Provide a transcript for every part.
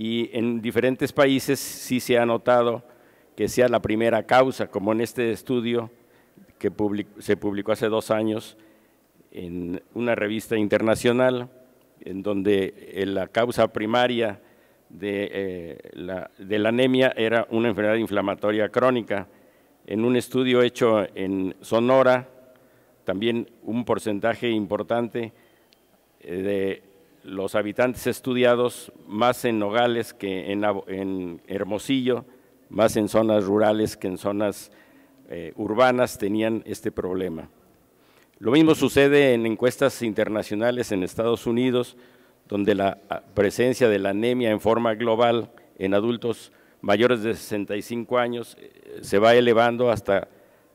y en diferentes países sí se ha notado que sea la primera causa, como en este estudio que se publicó hace dos años en una revista internacional, en donde eh, la causa primaria de, eh, la, de la anemia era una enfermedad inflamatoria crónica. En un estudio hecho en Sonora, también un porcentaje importante eh, de los habitantes estudiados más en Nogales que en, Hermosillo, más en zonas rurales que en zonas eh, urbanas tenían este problema. Lo mismo sucede en encuestas internacionales en Estados Unidos, donde la ah, presencia de la anemia en forma global en adultos mayores de 65 años eh, se va elevando hasta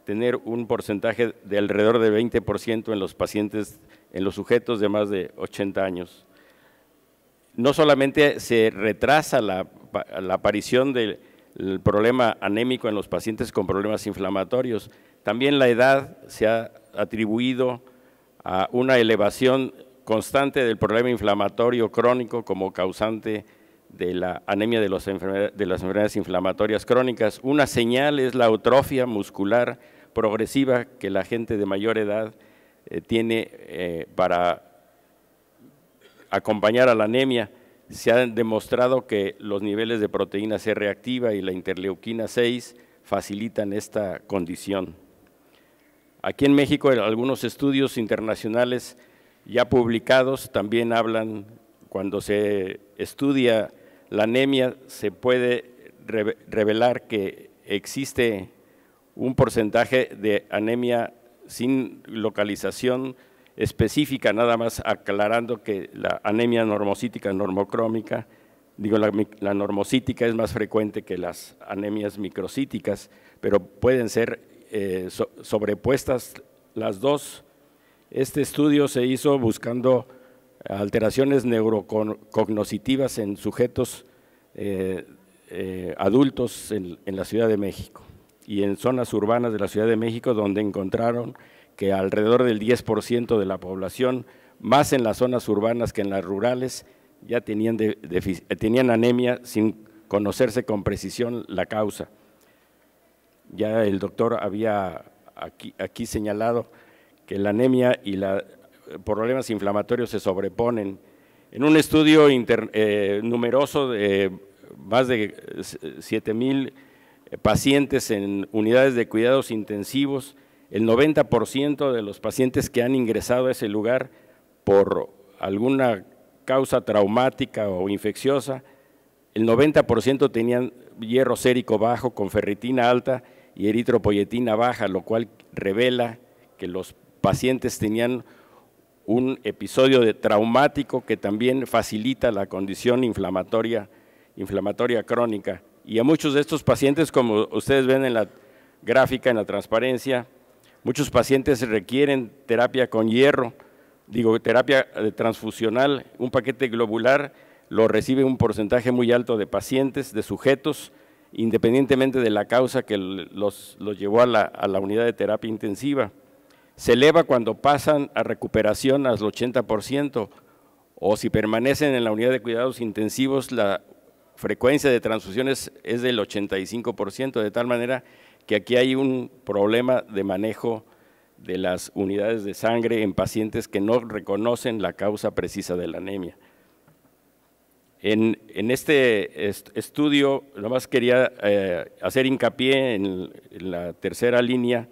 tener un porcentaje de alrededor de 20% en los pacientes, en los sujetos de más de 80 años no solamente se retrasa la, aparición del problema anémico en los pacientes con problemas inflamatorios, también la edad se ha atribuido a una elevación constante del problema inflamatorio crónico como causante de la anemia de, las enfermedades inflamatorias crónicas. Una señal es la atrofia muscular progresiva que la gente de mayor edad eh, tiene eh, para acompañar a la anemia, se ha demostrado que los niveles de proteína C reactiva y la interleuquina 6 facilitan esta condición. Aquí en México algunos estudios internacionales ya publicados también hablan, cuando se estudia la anemia se puede revelar que existe un porcentaje de anemia sin localización específica, nada más aclarando que la anemia normocítica normocrómica, digo, la, normocítica es más frecuente que las anemias microcíticas, pero pueden ser eh, sobrepuestas las dos. Este estudio se hizo buscando alteraciones neurocognositivas en sujetos eh, eh, adultos en la Ciudad de México y en zonas urbanas de la Ciudad de México donde encontraron que alrededor del 10% de la población, más en las zonas urbanas que en las rurales, ya tenían, eh, tenían anemia sin conocerse con precisión la causa. Ya el doctor había aquí, señalado que la anemia y los eh, problemas inflamatorios se sobreponen. En un estudio eh, numeroso de más de 7.000 mil pacientes en unidades de cuidados intensivos, el 90% de los pacientes que han ingresado a ese lugar por alguna causa traumática o infecciosa, el 90% tenían hierro sérico bajo con ferritina alta y eritropoyetina baja, lo cual revela que los pacientes tenían un episodio de traumático que también facilita la condición inflamatoria, inflamatoria crónica. Y a muchos de estos pacientes, como ustedes ven en la gráfica, en la transparencia, Muchos pacientes requieren terapia con hierro, digo, terapia eh, transfusional, un paquete globular lo recibe un porcentaje muy alto de pacientes, de sujetos, independientemente de la causa que los, llevó a la, a la, unidad de terapia intensiva. Se eleva cuando pasan a recuperación al 80% o si permanecen en la unidad de cuidados intensivos, la frecuencia de transfusiones es del 85%, de tal manera que aquí hay un problema de manejo de las unidades de sangre en pacientes que no reconocen la causa precisa de la anemia. En, este estudio, estudio, nomás quería eh, hacer hincapié en, la tercera línea,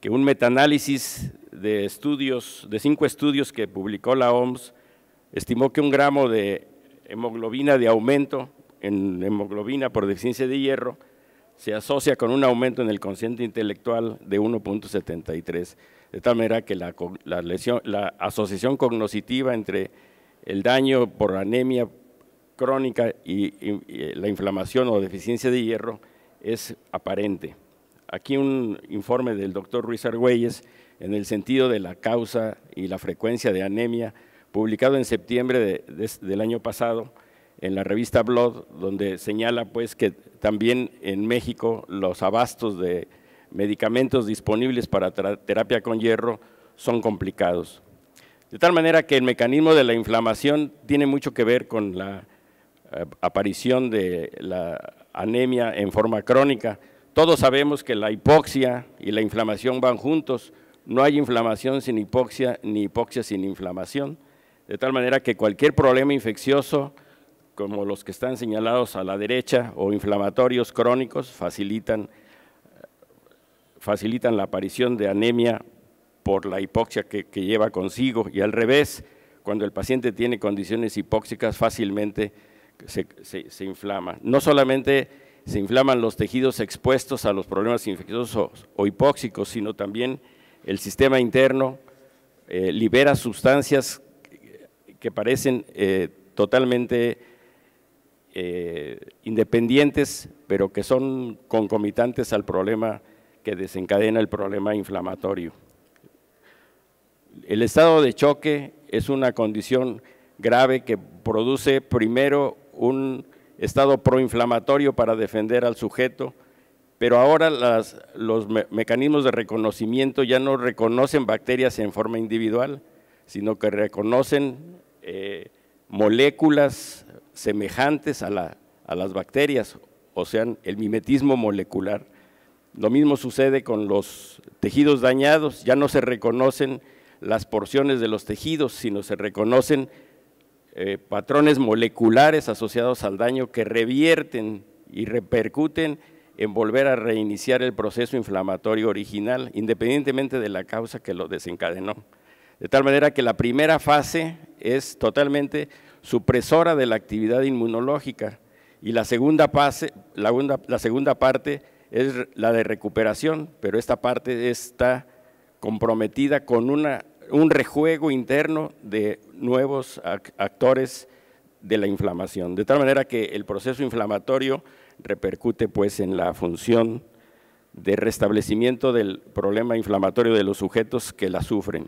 que un metaanálisis de estudios, de cinco estudios que publicó la OMS, estimó que un gramo de hemoglobina de aumento en hemoglobina por deficiencia de hierro se asocia con un aumento en el consciente intelectual de 1.73, de tal manera que la, asociación cognoscitiva entre el daño por anemia crónica y, la inflamación o deficiencia de hierro es aparente. Aquí un informe del doctor Ruiz Argüelles en el sentido de la causa y la frecuencia de anemia, publicado en septiembre del año pasado, en la revista Blood, donde señala pues que también en México los abastos de medicamentos disponibles para terapia con hierro son complicados. De tal manera que el mecanismo de la inflamación tiene mucho que ver con la eh, aparición de la anemia en forma crónica. Todos sabemos que la hipoxia y la inflamación van juntos. No hay inflamación sin hipoxia ni hipoxia sin inflamación. De tal manera que cualquier problema infeccioso como los que están señalados a la derecha o inflamatorios crónicos facilitan, facilitan la aparición de anemia por la hipoxia que, lleva consigo y al revés, cuando el paciente tiene condiciones hipóxicas fácilmente se, inflama. No solamente se inflaman los tejidos expuestos a los problemas infecciosos o, hipóxicos, sino también el sistema interno eh, libera sustancias que parecen eh, totalmente eh, independientes, pero que son concomitantes al problema que desencadena el problema inflamatorio. El estado de choque es una condición grave que produce primero un estado proinflamatorio para defender al sujeto, pero ahora los mecanismos de reconocimiento ya no reconocen bacterias en forma individual, sino que reconocen eh, moléculas semejantes a, las bacterias, o sea, el mimetismo molecular. Lo mismo sucede con los tejidos dañados, ya no se reconocen las porciones de los tejidos, sino se reconocen eh, patrones moleculares asociados al daño que revierten y repercuten en volver a reiniciar el proceso inflamatorio original, independientemente de la causa que lo desencadenó. De tal manera que la primera fase es totalmente supresora de la actividad inmunológica y la segunda, fase, la, la segunda parte es la de recuperación, pero esta parte está comprometida con una, un rejuego interno de nuevos actores de la inflamación. De tal manera que el proceso inflamatorio repercute pues en la función de restablecimiento del problema inflamatorio de los sujetos que la sufren.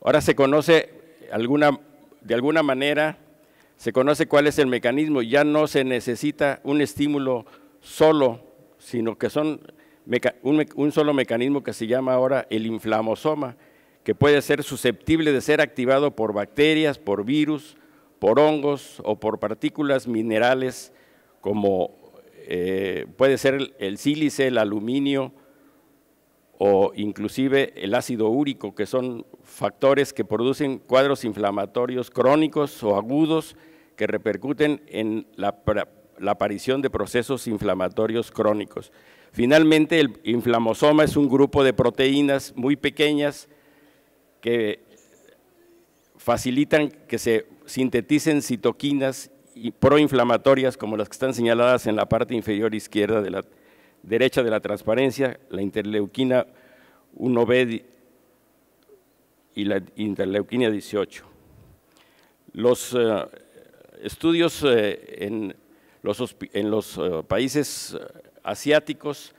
Ahora se conoce alguna de alguna manera se conoce cuál es el mecanismo, ya no se necesita un estímulo solo, sino que son un, solo mecanismo que se llama ahora el inflamosoma, que puede ser susceptible de ser activado por bacterias, por virus, por hongos o por partículas minerales como eh, puede ser el sílice, el aluminio, o inclusive el ácido úrico, que son factores que producen cuadros inflamatorios crónicos o agudos que repercuten en la, aparición de procesos inflamatorios crónicos. Finalmente, el inflamosoma es un grupo de proteínas muy pequeñas que facilitan que se sinteticen citoquinas proinflamatorias como las que están señaladas en la parte inferior izquierda de la, derecha de la transparencia, la interleuquina 1B y la interleuquina 18. Los eh, estudios eh, en los, eh, países asiáticos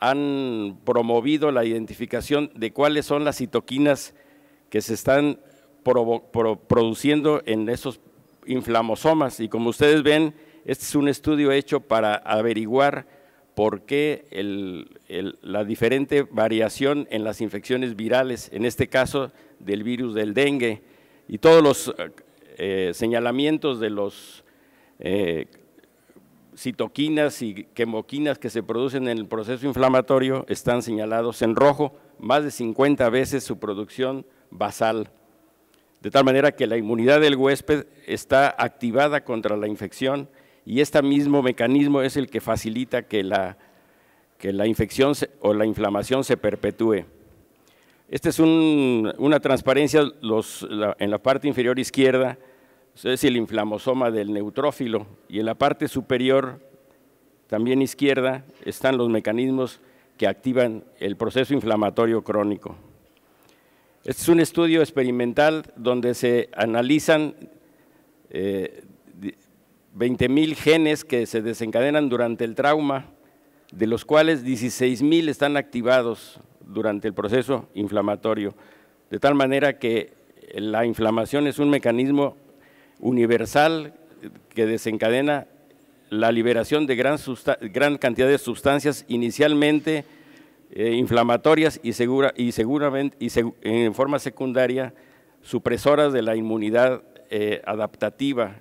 han promovido la identificación de cuáles son las citoquinas que se están produciendo en esos inflamosomas. Y como ustedes ven, este es un estudio hecho para averiguar por qué la diferente variación en las infecciones virales, en este caso del virus del dengue, y todos los eh, eh, señalamientos de los eh, citoquinas y quemoquinas que se producen en el proceso inflamatorio están señalados en rojo, más de 50 veces su producción basal. De tal manera que la inmunidad del huésped está activada contra la infección y este mismo mecanismo es el que facilita que la, la infección o la inflamación se perpetúe. Esta es una transparencia en la parte inferior izquierda, es el inflamosoma del neutrófilo, y en la parte superior, también izquierda, están los mecanismos que activan el proceso inflamatorio crónico. Este es un estudio experimental donde se analizan eh, 20.000 genes que se desencadenan durante el trauma, de los cuales 16.000 están activados durante el proceso inflamatorio, de tal manera que la inflamación es un mecanismo universal que desencadena la liberación de gran, cantidad de sustancias inicialmente eh, inflamatorias y, y seguramente y en forma secundaria supresoras de la inmunidad eh, adaptativa